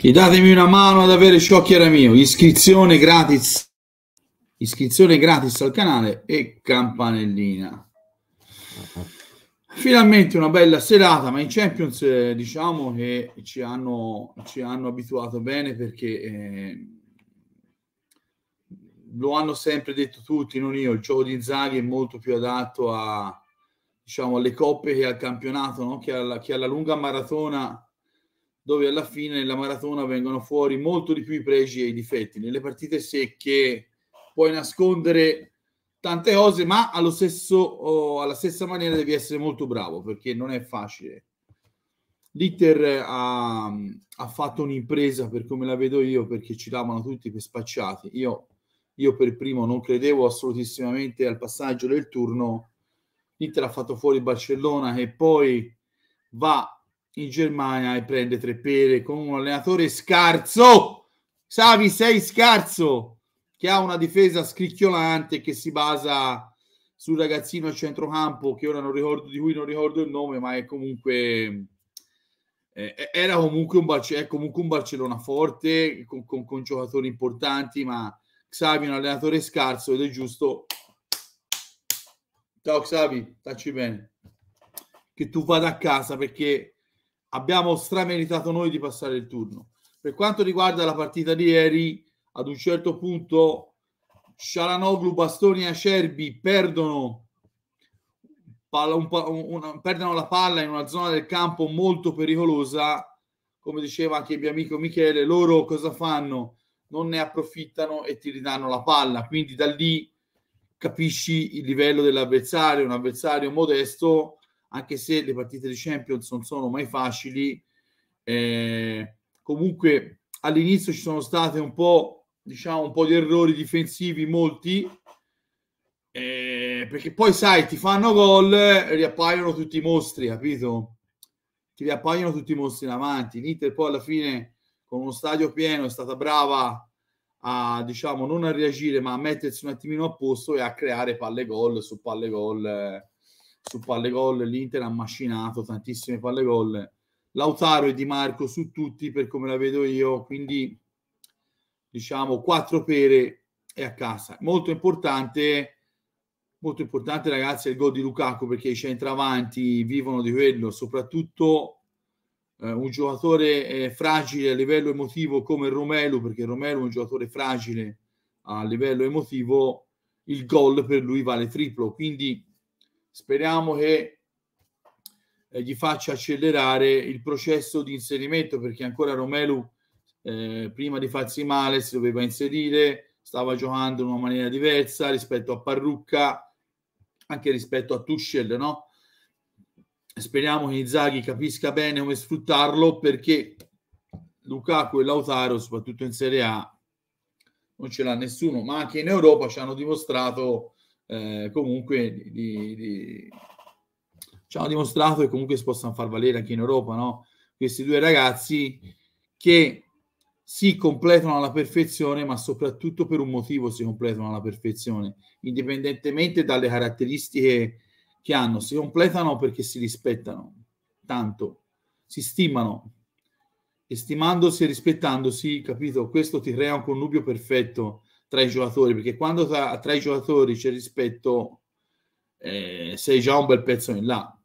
E datemi una mano ad avere ciò che era mio. Iscrizione gratis. Iscrizione gratis al canale e campanellina. Finalmente una bella serata, ma in Champions eh, diciamo che ci hanno, ci hanno, abituato bene perché eh, lo hanno sempre detto tutti, non io, il gioco di Zaghi è molto più adatto a, diciamo, alle coppe che al campionato, no? che, alla, che alla lunga maratona dove alla fine nella maratona vengono fuori molto di più i pregi e i difetti. Nelle partite secche puoi nascondere tante cose, ma allo stesso, alla stessa maniera devi essere molto bravo perché non è facile. L'Iter ha, ha, fatto un'impresa per come la vedo io, perché ci davano tutti per spacciati. Io, io per primo non credevo assolutissimamente al passaggio del turno. L'Iter ha fatto fuori Barcellona e poi va in Germania e prende tre pere con un allenatore scarso. Savi, sei scarso, che ha una difesa scricchiolante che si basa sul ragazzino a centrocampo che ora non ricordo di cui non ricordo il nome, ma è comunque eh, eh, era comunque un, Barce- comunque un Barcellona forte con, con, con giocatori importanti, ma Xavi è un allenatore scarso ed è giusto Ciao Xavi, tacci bene. Che tu vada a casa perché abbiamo strameritato noi di passare il turno. Per quanto riguarda la partita di ieri, ad un certo punto Cialanoglu, Bastoni e Acerbi perdono, palla, un, una, perdono la palla in una zona del campo molto pericolosa. Come diceva anche il mio amico Michele, loro cosa fanno? Non ne approfittano e ti ridanno la palla. Quindi da lì capisci il livello dell'avversario, un avversario modesto anche se le partite di Champions non sono mai facili, eh, comunque all'inizio ci sono state un po', diciamo, un po' di errori difensivi, molti, eh, perché poi sai, ti fanno gol, e riappaiono tutti i mostri, capito? Ti riappaiono tutti i mostri in avanti. L'Inter poi alla fine con uno stadio pieno è stata brava a diciamo non a reagire ma a mettersi un attimino a posto e a creare palle gol su palle gol eh, su palle gol l'Inter ha macinato tantissime palle gol Lautaro e Di Marco su tutti per come la vedo io quindi diciamo quattro pere e a casa molto importante molto importante ragazzi il gol di Lukaku perché i centravanti vivono di quello soprattutto eh, un giocatore eh, fragile a livello emotivo come Romelu perché Romelu è un giocatore fragile a livello emotivo il gol per lui vale triplo quindi Speriamo che eh, gli faccia accelerare il processo di inserimento perché ancora Romelu eh, prima di farsi male si doveva inserire, stava giocando in una maniera diversa rispetto a Parrucca, anche rispetto a Tuschel, no? Speriamo che Inzaghi capisca bene come sfruttarlo perché Lukaku e Lautaro, soprattutto in Serie A, non ce l'ha nessuno, ma anche in Europa ci hanno dimostrato eh, comunque di, di, ci hanno dimostrato che comunque si possono far valere anche in Europa, no? Questi due ragazzi che si completano alla perfezione, ma soprattutto per un motivo si completano alla perfezione, indipendentemente dalle caratteristiche che hanno, si completano perché si rispettano tanto, si stimano e stimandosi e rispettandosi, capito? Questo ti crea un connubio perfetto tra i giocatori, perché quando tra, tra i giocatori c'è rispetto, eh, sei già un bel pezzo in là,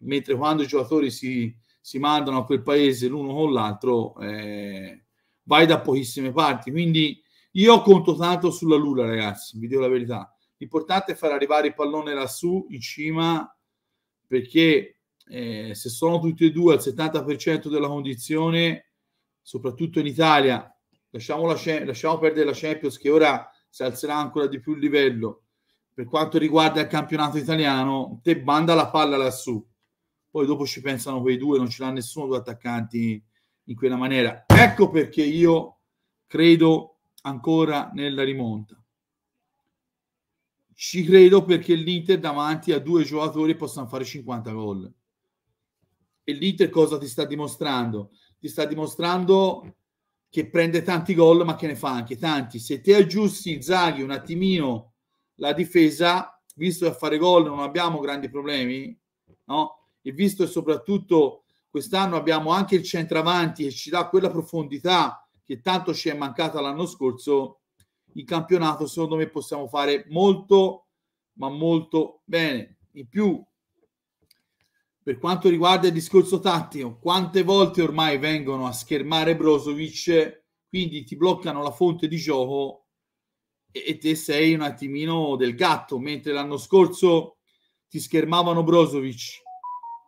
mentre quando i giocatori si, si mandano a quel paese l'uno con l'altro, eh, vai da pochissime parti. Quindi io conto tanto sulla Lula, ragazzi, vi dico la verità. L'importante è far arrivare il pallone lassù, in cima, perché eh, se sono tutti e due al 70% della condizione, soprattutto in Italia, lasciamo, la, lasciamo perdere la Champions che ora si alzerà ancora di più il livello per quanto riguarda il campionato italiano, te banda la palla lassù. Poi dopo ci pensano quei due, non ce l'ha nessuno due attaccanti in quella maniera. Ecco perché io credo ancora nella rimonta. Ci credo perché l'Inter davanti a due giocatori possano fare 50 gol. E l'Inter cosa ti sta dimostrando? Ti sta dimostrando che prende tanti gol ma che ne fa anche tanti. Se te aggiusti Zaghi un attimino la difesa, visto che a fare gol non abbiamo grandi problemi, no? e visto che soprattutto quest'anno abbiamo anche il centravanti che ci dà quella profondità che tanto ci è mancata l'anno scorso, in campionato secondo me possiamo fare molto ma molto bene. In più per quanto riguarda il discorso tattico, quante volte ormai vengono a schermare Brozovic, quindi ti bloccano la fonte di gioco e, e te sei un attimino del gatto, mentre l'anno scorso ti schermavano Brozovic,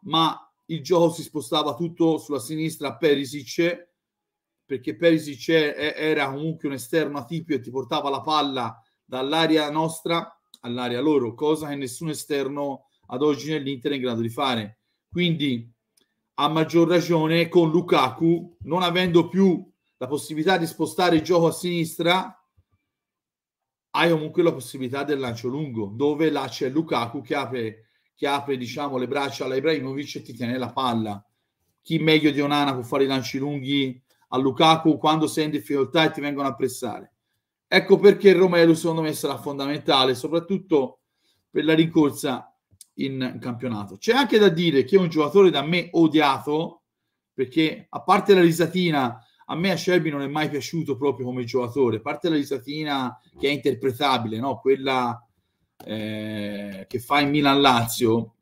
ma il gioco si spostava tutto sulla sinistra a Perisic, perché Perisic era comunque un esterno atipico e ti portava la palla dall'area nostra all'area loro, cosa che nessun esterno ad oggi nell'Inter è in grado di fare. Quindi a maggior ragione con Lukaku, non avendo più la possibilità di spostare il gioco a sinistra, hai comunque la possibilità del lancio lungo, dove là c'è Lukaku che apre, che apre diciamo, le braccia alla Ibrahimovic e ti tiene la palla. Chi meglio di Onana può fare i lanci lunghi a Lukaku quando sei in difficoltà e ti vengono a pressare? Ecco perché Romelu secondo me sarà fondamentale, soprattutto per la rincorsa in campionato. C'è anche da dire che è un giocatore da me odiato, perché a parte la risatina, a me a Shelby non è mai piaciuto proprio come giocatore, a parte la risatina che è interpretabile, no? quella eh, che fa in Milan-Lazio,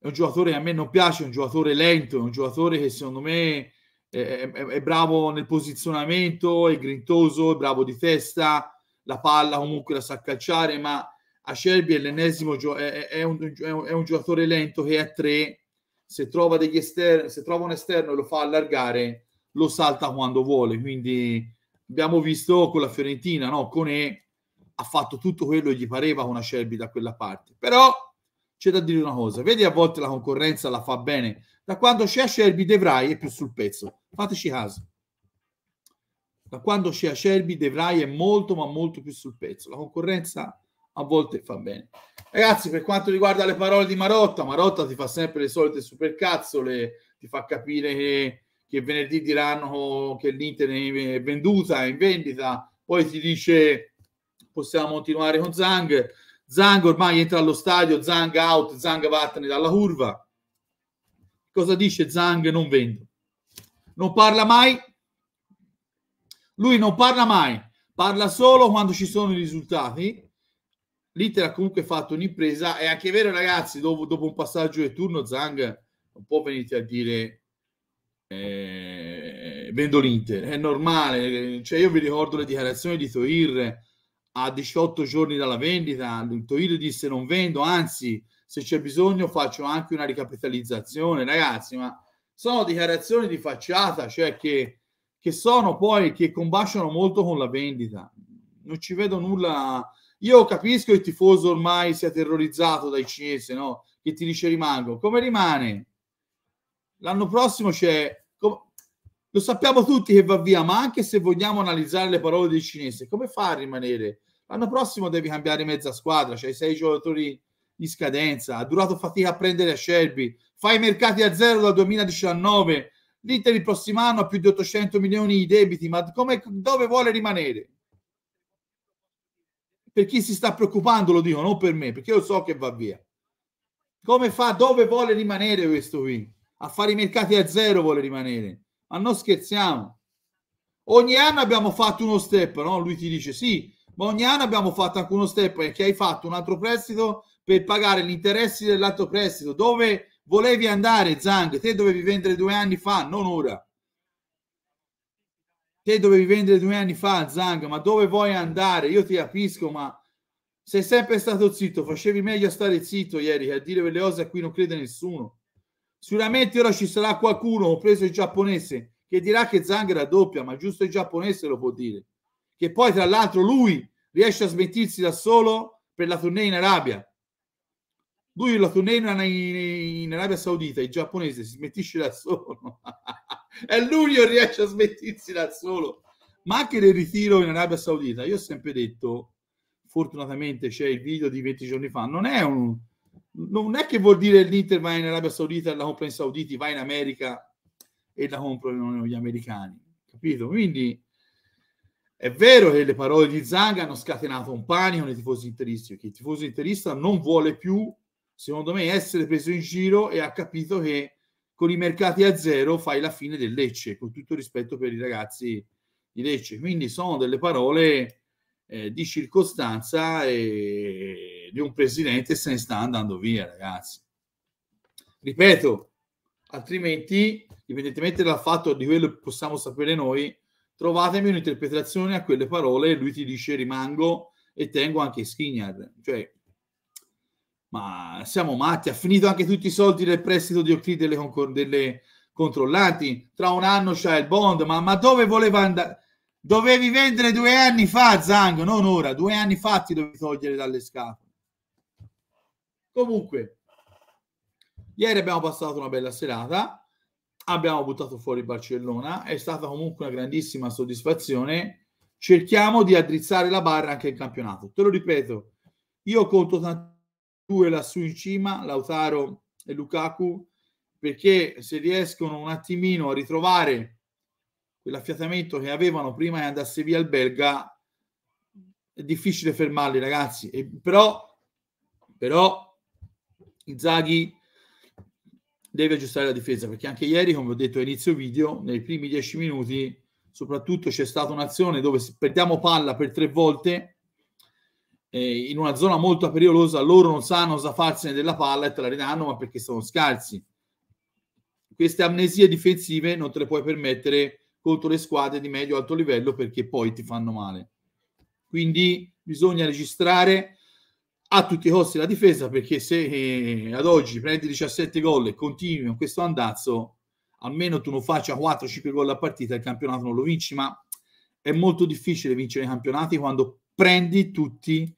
è un giocatore che a me non piace, è un giocatore lento, è un giocatore che secondo me è, è, è bravo nel posizionamento, è grintoso, è bravo di testa, la palla comunque la sa calciare, ma a Cerbi è l'ennesimo gio- è, è, un, è, un, è, un, giocatore lento che è a tre se trova, degli esterni, se trova un esterno e lo fa allargare lo salta quando vuole quindi abbiamo visto con la Fiorentina no? Cone ha fatto tutto quello che gli pareva con Acerbi da quella parte però c'è da dire una cosa vedi a volte la concorrenza la fa bene da quando c'è Acerbi Devrai è più sul pezzo fateci caso da quando c'è Acerbi Devrai è molto ma molto più sul pezzo la concorrenza a volte fa bene. Ragazzi, per quanto riguarda le parole di Marotta, Marotta ti fa sempre le solite supercazzole, ti fa capire che, che venerdì diranno che l'Inter è venduta, è in vendita, poi ti dice possiamo continuare con Zang, Zang ormai entra allo stadio, Zang out, Zang vattene dalla curva. Cosa dice Zang? Non vendo. Non parla mai. Lui non parla mai, parla solo quando ci sono i risultati l'Inter ha comunque fatto un'impresa. È anche vero, ragazzi, dopo, dopo un passaggio di turno, Zang non può venirti a dire eh, vendo l'Inter. È normale. Cioè, io vi ricordo le dichiarazioni di Toir a 18 giorni dalla vendita. Toir disse non vendo, anzi, se c'è bisogno faccio anche una ricapitalizzazione. Ragazzi, ma sono dichiarazioni di facciata, cioè che, che sono poi che combaciano molto con la vendita. Non ci vedo nulla io capisco che il tifoso ormai sia terrorizzato dai cinesi, no? Che ti dice rimango. Come rimane? L'anno prossimo c'è... Lo sappiamo tutti che va via, ma anche se vogliamo analizzare le parole del cinese, come fa a rimanere? L'anno prossimo devi cambiare mezza squadra, c'hai sei giocatori in scadenza, ha durato fatica a prendere a Shelby, fai i mercati a zero dal 2019, l'Inter il prossimo anno ha più di 800 milioni di debiti, ma come, dove vuole rimanere? per chi si sta preoccupando lo dico, non per me, perché io so che va via. Come fa, dove vuole rimanere questo qui? A fare i mercati a zero vuole rimanere. Ma non scherziamo. Ogni anno abbiamo fatto uno step, no? Lui ti dice sì, ma ogni anno abbiamo fatto anche uno step perché hai fatto un altro prestito per pagare gli interessi dell'altro prestito. Dove volevi andare, Zang? Te dovevi vendere due anni fa, non ora te dovevi vendere due anni fa Zang, ma dove vuoi andare? Io ti capisco, ma sei sempre stato zitto, facevi meglio a stare zitto ieri che a dire quelle cose a cui non crede nessuno. Sicuramente ora ci sarà qualcuno, compreso il giapponese, che dirà che Zang doppia, ma giusto il giapponese lo può dire. Che poi, tra l'altro, lui riesce a smentirsi da solo per la tournée in Arabia. Lui la tournée in, in, in Arabia Saudita, il giapponese si smentisce da solo. e lui non riesce a smettirsi da solo. Ma anche del ritiro in Arabia Saudita, io ho sempre detto, fortunatamente c'è il video di 20 giorni fa, non è, un, non è che vuol dire l'Inter va in Arabia Saudita e la compra in Sauditi, va in America e la comprano gli americani, capito? Quindi è vero che le parole di Zaga hanno scatenato un panico nei tifosi interisti, perché il tifoso interista non vuole più, secondo me, essere preso in giro e ha capito che con i mercati a zero fai la fine del Lecce, con tutto rispetto per i ragazzi di Lecce. Quindi sono delle parole eh, di circostanza e di un presidente se ne sta andando via, ragazzi. Ripeto, altrimenti, indipendentemente dal fatto di quello che possiamo sapere noi, trovatemi un'interpretazione a quelle parole lui ti dice rimango e tengo anche Skinner. Cioè, ma siamo matti, ha finito anche tutti i soldi del prestito di Ocri delle, concor- delle controllanti. Tra un anno c'è il bond, ma, ma dove voleva andare? Dovevi vendere due anni fa, Zang, non ora, due anni fa ti dovevi togliere dalle scatole. Comunque, ieri abbiamo passato una bella serata, abbiamo buttato fuori Barcellona, è stata comunque una grandissima soddisfazione. Cerchiamo di addrizzare la barra anche in campionato. Te lo ripeto, io conto tantissimo due lassù in cima, Lautaro e Lukaku, perché se riescono un attimino a ritrovare quell'affiatamento che avevano prima e andasse via il belga, è difficile fermarli ragazzi. E, però, però Inzaghi deve aggiustare la difesa, perché anche ieri, come ho detto a inizio video, nei primi dieci minuti soprattutto c'è stata un'azione dove perdiamo palla per tre volte eh, in una zona molto pericolosa, loro non sanno cosa farsene della palla e te la ridanno, ma perché sono scarsi. Queste amnesie difensive non te le puoi permettere contro le squadre di medio-alto livello perché poi ti fanno male. Quindi bisogna registrare a tutti i costi la difesa perché se eh, ad oggi prendi 17 gol e continui con questo andazzo, almeno tu non faccia 4-5 gol a partita, il campionato non lo vinci, ma è molto difficile vincere i campionati quando prendi tutti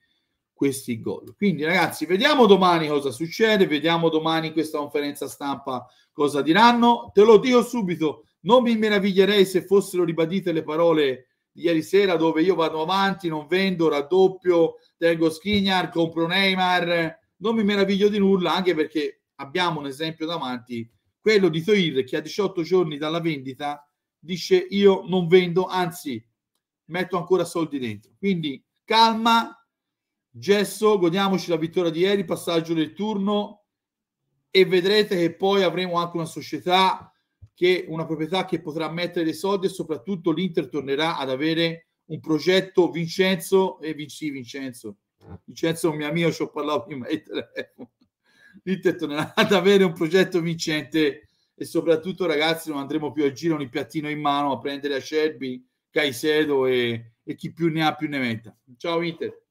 questi gol. Quindi ragazzi, vediamo domani cosa succede, vediamo domani in questa conferenza stampa cosa diranno. Te lo dico subito, non mi meraviglierei se fossero ribadite le parole di ieri sera dove io vado avanti, non vendo, raddoppio, tengo Skriniar, compro Neymar, non mi meraviglio di nulla anche perché abbiamo un esempio davanti, quello di Toir che a 18 giorni dalla vendita dice io non vendo, anzi metto ancora soldi dentro. Quindi calma, Gesso, godiamoci la vittoria di ieri, passaggio del turno e vedrete che poi avremo anche una società che una proprietà che potrà mettere dei soldi e soprattutto l'Inter tornerà ad avere un progetto Vincenzo e Vinci Vincenzo. Vincenzo è un mio amico, ci ho parlato prima di L'Inter tornerà ad avere un progetto vincente e soprattutto ragazzi non andremo più a giro con il piattino in mano a prendere Acerbi, Caicedo e, e chi più ne ha più ne metta. Ciao Inter.